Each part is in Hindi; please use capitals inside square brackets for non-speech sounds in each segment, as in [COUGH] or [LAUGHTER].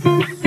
Thank [LAUGHS] you.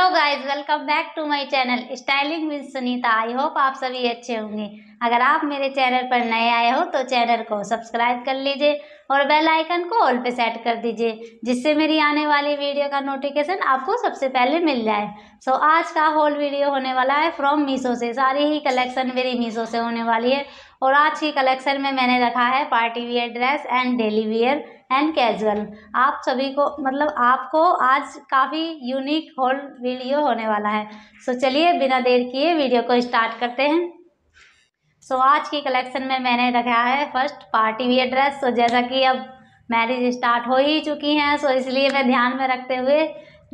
Hello guys welcome back to my channel styling with Sunita I hope आप सभी अच्छे होंगे अगर आप मेरे चैनल पर नए आए हो तो चैनल को सब्सक्राइब कर लीजिए और बेल आइकन को ऑल पे सेट कर दीजिए जिससे मेरी आने वाली वीडियो का नोटिफिकेशन आपको सबसे पहले मिल जाए सो so, आज का होल वीडियो होने वाला है फ्रॉम मीशो से सारी ही कलेक्शन मेरी मीशो से होने वाली है और आज की कलेक्शन में मैंने रखा है party wear dress and daily wear and casual आप सभी को मतलब आपको आज काफ़ी यूनिक होल वीडियो होने वाला है सो चलिए बिना देर किए वीडियो को स्टार्ट करते हैं सो आज की कलेक्शन में मैंने रखा है फर्स्ट पार्टी वियर ड्रेस तो जैसा कि अब मैरिज स्टार्ट हो ही चुकी हैं सो इसलिए मैं ध्यान में रखते हुए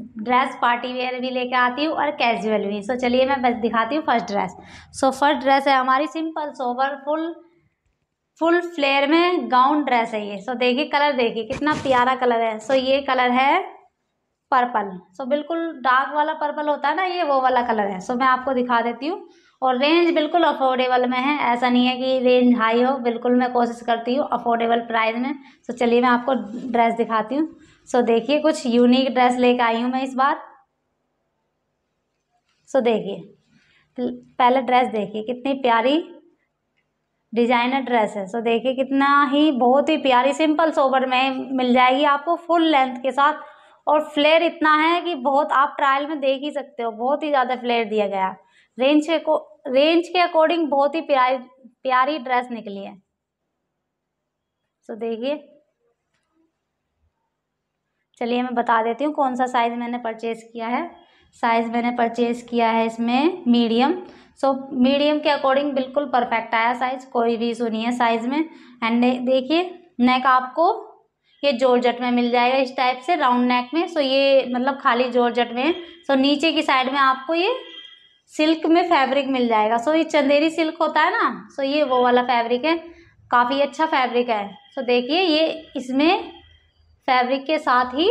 ड्रेस पार्टी वेयर भी लेके आती हूँ और कैजुअल भी सो so, चलिए मैं बस दिखाती हूँ first dress so first dress है हमारी simple sober full full flare में गाउन ड्रेस है ये सो देखिए कलर देखिए कितना प्यारा कलर है सो ये कलर है पर्पल सो बिल्कुल डार्क वाला पर्पल होता है ना ये वो वाला कलर है सो मैं आपको दिखा देती हूँ और रेंज बिल्कुल अफोर्डेबल में है ऐसा नहीं है कि रेंज हाई हो बिल्कुल मैं कोशिश करती हूँ अफोर्डेबल प्राइस में सो चलिए मैं आपको ड्रेस दिखाती हूँ सो देखिए कुछ यूनिक ड्रेस कर आई हूँ मैं इस बार सो देखिए पहले ड्रेस देखिए कितनी प्यारी डिजाइनर ड्रेस है सो देखिए कितना ही बहुत ही प्यारी सिंपल सोबर में मिल जाएगी आपको फुल लेंथ के साथ और फ्लेयर इतना है कि बहुत आप ट्रायल में देख ही सकते हो बहुत ही ज़्यादा फ्लेयर दिया गया रेंज के रेंज के अकॉर्डिंग बहुत ही प्यारी प्यारी ड्रेस निकली है सो देखिए चलिए मैं बता देती हूँ कौन सा साइज़ मैंने परचेज़ किया है साइज़ मैंने परचेज़ किया है इसमें मीडियम सो मीडियम के अकॉर्डिंग बिल्कुल परफेक्ट आया साइज कोई भी इशू नहीं है साइज में एंड देखिए नेक आपको ये जॉर्जट में मिल जाएगा इस टाइप से राउंड नेक में सो ये मतलब खाली जॉर्जट में सो नीचे की साइड में आपको ये सिल्क में फैब्रिक मिल जाएगा सो ये चंदेरी सिल्क होता है ना सो ये वो वाला फैब्रिक है काफ़ी अच्छा फैब्रिक है सो देखिए ये इसमें फैब्रिक के साथ ही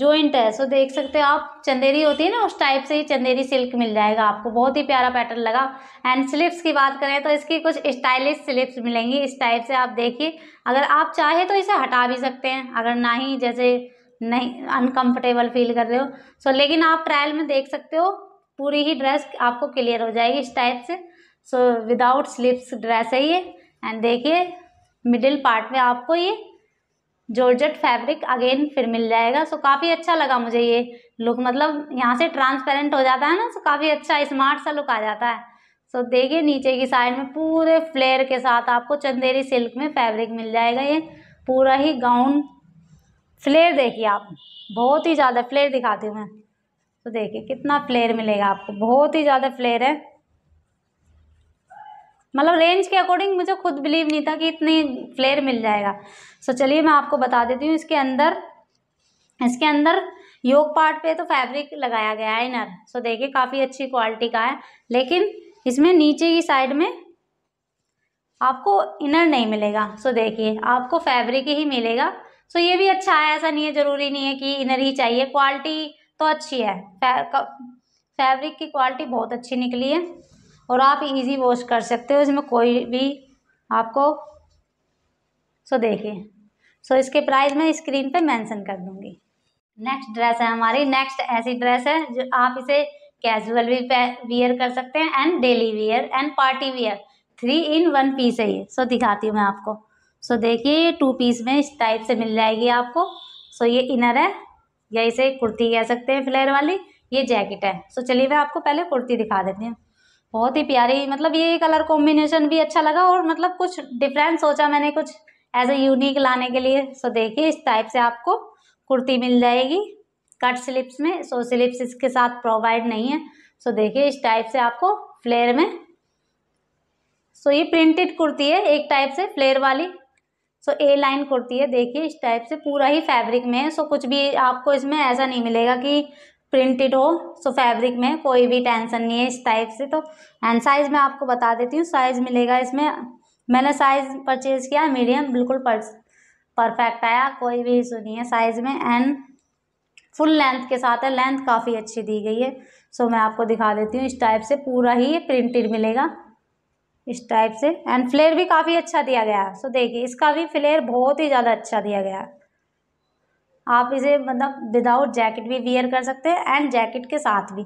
जॉइंट है सो देख सकते हो आप चंदेरी होती है ना उस टाइप से ही चंदेरी सिल्क मिल जाएगा आपको बहुत ही प्यारा पैटर्न लगा एंड स्लिप्स की बात करें तो इसकी कुछ स्टाइलिश स्लिप्स मिलेंगी इस टाइप से आप देखिए अगर आप चाहे तो इसे हटा भी सकते हैं अगर ना ही जैसे नहीं अनकम्फर्टेबल फील कर रहे हो सो so, लेकिन आप ट्रायल में देख सकते हो पूरी ही ड्रेस आपको क्लियर हो जाएगी इस टाइप से सो विदाउट स्लिप्स ड्रेस है ये एंड देखिए मिडिल पार्ट में आपको ये जॉर्जेट फैब्रिक अगेन फिर मिल जाएगा सो काफ़ी अच्छा लगा मुझे ये लुक मतलब यहाँ से ट्रांसपेरेंट हो जाता है ना सो काफ़ी अच्छा स्मार्ट सा लुक आ जाता है सो देखिए नीचे की साइड में पूरे फ्लेयर के साथ आपको चंदेरी सिल्क में फैब्रिक मिल जाएगा ये पूरा ही गाउन फ्लेयर देखिए आप बहुत ही ज़्यादा फ्लेयर दिखाती हूँ मैं तो देखिए कितना फ्लेयर मिलेगा आपको बहुत ही ज़्यादा फ्लेयर है मतलब रेंज के अकॉर्डिंग मुझे खुद बिलीव नहीं था कि इतनी फ्लेयर मिल जाएगा सो so, चलिए मैं आपको बता देती हूँ इसके अंदर इसके अंदर योग पार्ट पे तो फैब्रिक लगाया गया है इनर सो so, देखिए काफ़ी अच्छी क्वालिटी का है लेकिन इसमें नीचे की साइड में आपको इनर नहीं मिलेगा सो so, देखिए आपको फैब्रिक ही मिलेगा सो so, ये भी अच्छा है ऐसा नहीं है ज़रूरी नहीं है कि इनर ही चाहिए क्वालिटी तो अच्छी है फैब्रिक की क्वालिटी बहुत अच्छी निकली है और आप इजी वॉश कर सकते हो इसमें कोई भी आपको सो देखिए सो इसके प्राइस मैं स्क्रीन पे मेंशन कर दूंगी नेक्स्ट ड्रेस है हमारी नेक्स्ट ऐसी ड्रेस है जो आप इसे कैजुअल भी वियर कर सकते हैं and daily wear and party wear three in one piece है ये सो दिखाती हूँ मैं आपको सो देखिए ये टू पीस में इस टाइप से मिल जाएगी आपको सो ये इनर है या इसे कुर्ती कह सकते हैं फ्लेयर वाली ये जैकेट है सो चलिए मैं आपको पहले कुर्ती दिखा देती हूँ बहुत ही प्यारी मतलब ये कलर कॉम्बिनेशन भी अच्छा लगा और मतलब कुछ डिफरेंस सोचा मैंने कुछ एज ए यूनिक लाने के लिए सो देखिए इस टाइप से आपको कुर्ती मिल जाएगी कट स्लिप्स में सो स्लिप्स इसके साथ प्रोवाइड नहीं है सो देखिए इस टाइप से आपको फ्लेयर में सो ये प्रिंटेड कुर्ती है एक टाइप से फ्लेयर वाली सो ए लाइन कुर्ती है देखिए इस टाइप से पूरा ही फैब्रिक में है सो कुछ भी आपको इसमें ऐसा नहीं मिलेगा कि प्रिंटेड हो सो फैब्रिक में कोई भी टेंशन नहीं है इस टाइप से तो एंड साइज़ मैं आपको बता देती हूँ साइज़ मिलेगा इसमें मैंने साइज़ परचेज़ किया मीडियम बिल्कुल परफेक्ट आया कोई भी इशू नहीं है साइज़ में एंड फुल लेंथ के साथ है लेंथ काफ़ी अच्छी दी गई है सो मैं आपको दिखा देती हूँ इस टाइप से पूरा ही ये प्रिंटेड मिलेगा इस टाइप से एंड फ्लेयर भी काफ़ी अच्छा दिया गया है सो देखिए इसका भी फ्लेयर बहुत ही ज़्यादा अच्छा दिया गया है आप इसे मतलब विदाउट जैकेट भी वियर कर सकते हैं एंड जैकेट के साथ भी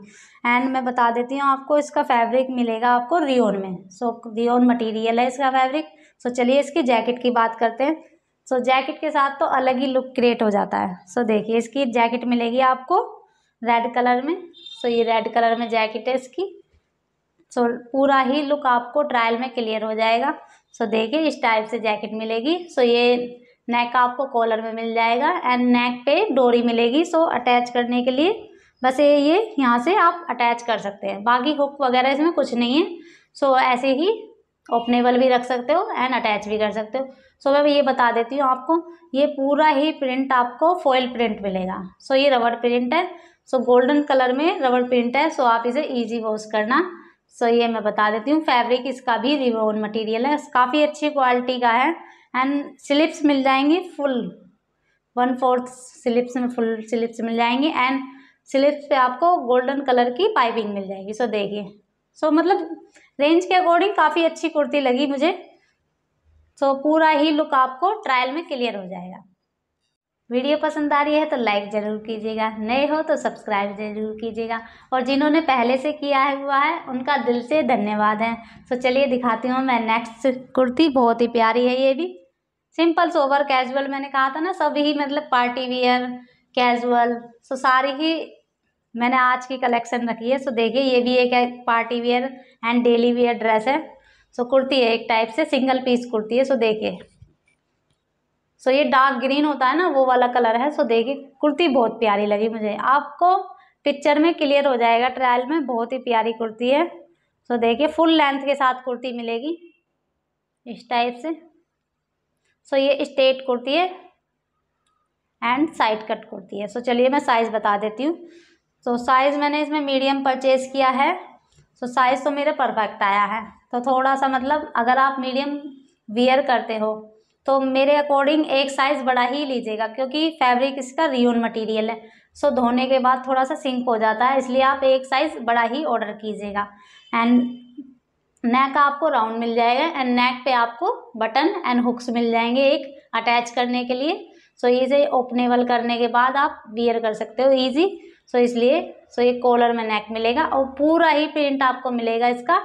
एंड मैं बता देती हूँ आपको इसका फैब्रिक मिलेगा आपको रियोन में सो रियोन मटेरियल है इसका फैब्रिक सो चलिए इसकी जैकेट की बात करते हैं सो जैकेट के साथ तो अलग ही लुक क्रिएट हो जाता है सो देखिए इसकी जैकेट मिलेगी आपको रेड कलर में सो ये रेड कलर में जैकेट है इसकी सो पूरा ही लुक आपको ट्रायल में क्लियर हो जाएगा सो देखिए इस टाइप से जैकेट मिलेगी सो ये नेक आपको कॉलर में मिल जाएगा एंड नेक पे डोरी मिलेगी सो अटैच करने के लिए बस ये ये यहाँ से आप अटैच कर सकते हैं बाकी हुक वगैरह इसमें कुछ नहीं है सो ऐसे ही ओपनेबल भी रख सकते हो एंड अटैच भी कर सकते हो सो मैं ये बता देती हूँ आपको ये पूरा ही प्रिंट आपको फॉयल प्रिंट मिलेगा सो ये रबड़ प्रिंट है सो गोल्डन कलर में रबड़ प्रिंट है सो आप इसे ईजी वॉश करना सो ये मैं बता देती हूँ फैब्रिक इसका भी रिवोन मटेरियल है काफ़ी अच्छी क्वालिटी का है एंड स्लिप्स मिल जाएंगी फुल वन फोर्थ स्लिप्स में फुल स्लिप्स मिल जाएंगी एंड स्लिप्स पे आपको गोल्डन कलर की पाइपिंग मिल जाएगी सो देखिए सो मतलब रेंज के अकॉर्डिंग काफ़ी अच्छी कुर्ती लगी मुझे सो पूरा ही लुक आपको ट्रायल में क्लियर हो जाएगा वीडियो पसंद आ रही है तो लाइक ज़रूर कीजिएगा नए हो तो सब्सक्राइब ज़रूर कीजिएगा और जिन्होंने पहले से किया है हुआ है उनका दिल से धन्यवाद है सो चलिए दिखाती हूँ मैं नेक्स्ट कुर्ती बहुत ही प्यारी है ये भी सिंपल सोवर कैजुअल मैंने कहा था ना सभी मतलब पार्टी वियर कैजुअल सो सारी ही मैंने आज की कलेक्शन रखी है सो देखिए ये भी एक party wear and daily wear dress है सो कुर्ती है एक टाइप से सिंगल पीस कुर्ती है सो देखिए सो ये डार्क ग्रीन होता है ना वो वाला कलर है सो देखिए कुर्ती बहुत प्यारी लगी मुझे आपको पिक्चर में क्लियर हो जाएगा ट्रायल में बहुत ही प्यारी कुर्ती है सो देखिए फुल लेंथ के साथ कुर्ती मिलेगी इस टाइप से सो ये स्टेट कुर्ती है एंड साइड कट कुर्ती है सो चलिए मैं साइज़ बता देती हूँ सो साइज़ मैंने इसमें मीडियम परचेज़ किया है सो साइज़ तो मेरा परफेक्ट आया है तो थोड़ा सा मतलब अगर आप मीडियम वियर करते हो तो मेरे अकॉर्डिंग एक साइज़ बड़ा ही लीजिएगा क्योंकि फैब्रिक इसका रियोन मटेरियल है सो धोने के बाद थोड़ा सा सिंक हो जाता है इसलिए आप एक साइज़ बड़ा ही ऑर्डर कीजिएगा एंड नेक आपको राउंड मिल जाएगा एंड नेक पे आपको बटन एंड हुक्स मिल जाएंगे एक अटैच करने के लिए सो so, इसे ओपनेबल करने के बाद आप वियर कर सकते हो ईजी सो so, इसलिए सो so, ये कॉलर में नेक मिलेगा और पूरा ही प्रिंट आपको मिलेगा इसका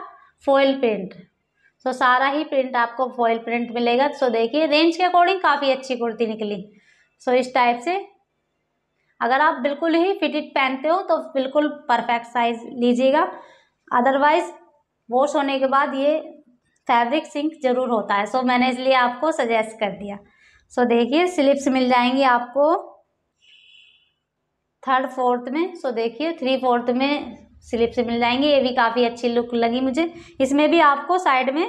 फॉयल प्रिंट सो so, सारा ही प्रिंट आपको फॉयल प्रिंट मिलेगा सो so, देखिए रेंज के अकॉर्डिंग काफ़ी अच्छी कुर्ती निकली सो so, इस टाइप से अगर आप बिल्कुल ही फिटेड पहनते हो तो बिल्कुल परफेक्ट साइज़ लीजिएगा अदरवाइज़ वॉश होने के बाद ये फैब्रिक सिंक जरूर होता है सो so, मैंने इसलिए आपको सजेस्ट कर दिया सो so, देखिए स्लिप्स मिल जाएंगी आपको थर्ड फोर्थ में सो so, देखिए थ्री फोर्थ में स्लिप्स मिल जाएंगी ये भी काफ़ी अच्छी लुक लगी मुझे इसमें भी आपको साइड में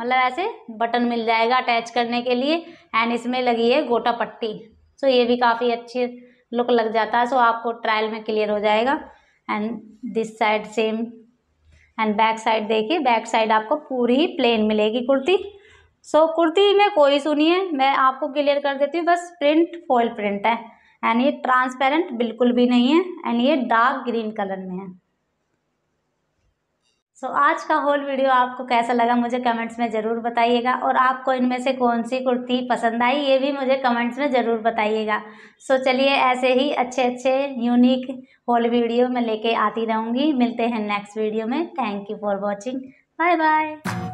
मतलब ऐसे बटन मिल जाएगा अटैच करने के लिए एंड इसमें लगी है गोटा पट्टी सो so, ये भी काफ़ी अच्छी लुक लग जाता है सो so, आपको ट्रायल में क्लियर हो जाएगा and this side same and back side देखिए बैक साइड आपको पूरी ही प्लेन मिलेगी कुर्ती सो so, कुर्ती में कोई सुनिए मैं आपको क्लियर कर देती हूँ बस प्रिंट फॉल प्रिंट है एंड ये ट्रांसपेरेंट बिल्कुल भी नहीं है एंड ये डार्क ग्रीन कलर में है सो so, आज का होल वीडियो आपको कैसा लगा मुझे कमेंट्स में ज़रूर बताइएगा और आपको इनमें से कौन सी कुर्ती पसंद आई ये भी मुझे कमेंट्स में ज़रूर बताइएगा सो so, चलिए ऐसे ही अच्छे अच्छे यूनिक होल वीडियो मैं लेके आती रहूँगी मिलते हैं नेक्स्ट वीडियो में thank you for watching bye bye